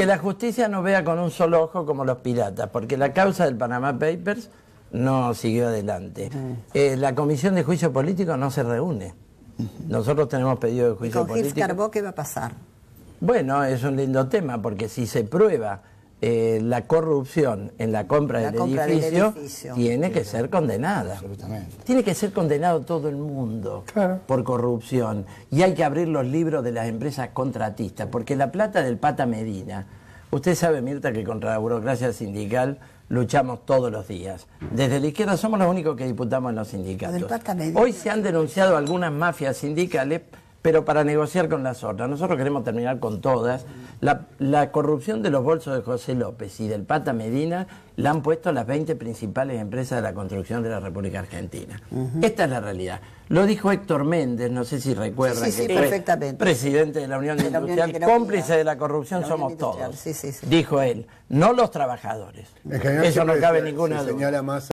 que la justicia no vea con un solo ojo como los piratas, porque la causa del Panama Papers no siguió adelante. Eh, la Comisión de Juicio Político no se reúne. Nosotros tenemos pedido de juicio político. ¿Con qué va a pasar? Bueno, es un lindo tema, porque si se prueba eh, la corrupción en la compra, del, edificio tiene que ser condenada. Tiene que ser condenado todo el mundo por corrupción. Y hay que abrir los libros de las empresas contratistas, porque la plata del Pata Medina, usted sabe, Mirta, que contra la burocracia sindical luchamos todos los días. Desde la izquierda somos los únicos que diputamos en los sindicatos. Hoy se han denunciado algunas mafias sindicales pero para negociar con las otras. Nosotros queremos terminar con todas. La, corrupción de los bolsos de José López y del Pata Medina la han puesto las 20 principales empresas de la construcción de la República Argentina. Esta es la realidad. Lo dijo Héctor Méndez, no sé si recuerda. Sí, sí, que perfectamente. Presidente de la Unión Industrial, cómplice de la corrupción somos todos. dijo él, no los trabajadores. Eso no cabe ninguna duda.